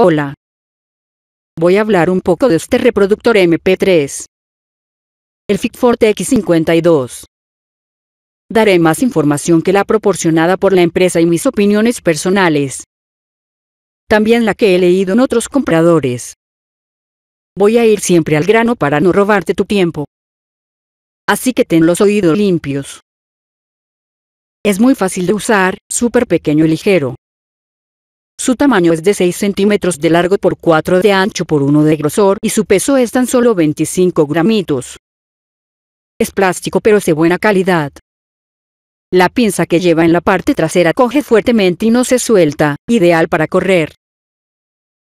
Hola. Voy a hablar un poco de este reproductor MP3. El Fitfort X52. Daré más información que la proporcionada por la empresa y mis opiniones personales. También la que he leído en otros compradores. Voy a ir siempre al grano para no robarte tu tiempo. Así que ten los oídos limpios. Es muy fácil de usar, súper pequeño y ligero. Su tamaño es de 6 centímetros de largo por 4 de ancho por 1 de grosor y su peso es tan solo 25 gramitos. Es plástico pero es de buena calidad. La pinza que lleva en la parte trasera coge fuertemente y no se suelta, ideal para correr.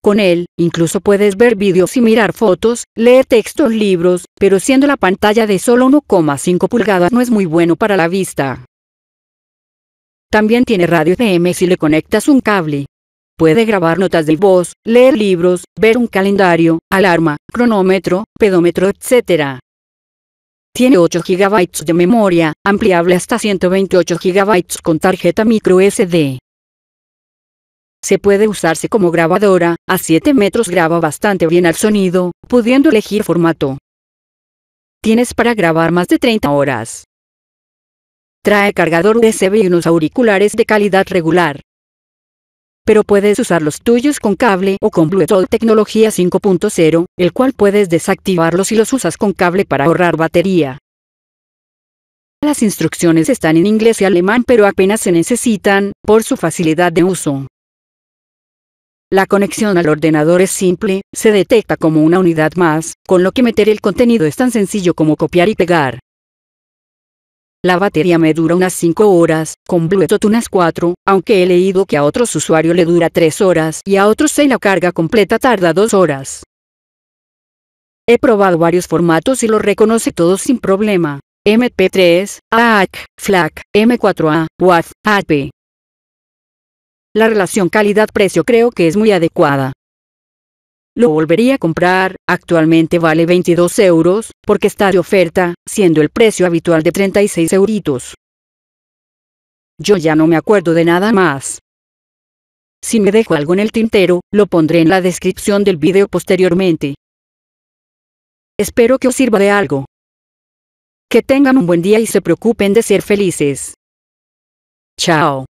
Con él, incluso puedes ver vídeos y mirar fotos, leer textos, libros, pero siendo la pantalla de solo 1,5 pulgadas no es muy bueno para la vista. También tiene radio FM si le conectas un cable puede grabar notas de voz, leer libros, ver un calendario, alarma, cronómetro, pedómetro, etc. Tiene 8 GB de memoria, ampliable hasta 128 GB con tarjeta micro SD. Se puede usarse como grabadora, a 7 metros graba bastante bien al sonido, pudiendo elegir formato. Tienes para grabar más de 30 horas. Trae cargador USB y unos auriculares de calidad regular pero puedes usar los tuyos con cable o con Bluetooth tecnología 5.0, el cual puedes desactivarlos si los usas con cable para ahorrar batería. Las instrucciones están en inglés y alemán pero apenas se necesitan, por su facilidad de uso. La conexión al ordenador es simple, se detecta como una unidad más, con lo que meter el contenido es tan sencillo como copiar y pegar. La batería me dura unas 5 horas, con Bluetooth unas 4, aunque he leído que a otros usuarios le dura 3 horas y a otros 6 la carga completa tarda 2 horas. He probado varios formatos y los reconoce todos sin problema. MP3, AAC, FLAC, M4A, WAF, AP. La relación calidad-precio creo que es muy adecuada. Lo volvería a comprar, actualmente vale 22 euros, porque está de oferta, siendo el precio habitual de 36 euritos. Yo ya no me acuerdo de nada más. Si me dejo algo en el tintero, lo pondré en la descripción del vídeo posteriormente. Espero que os sirva de algo. Que tengan un buen día y se preocupen de ser felices. Chao.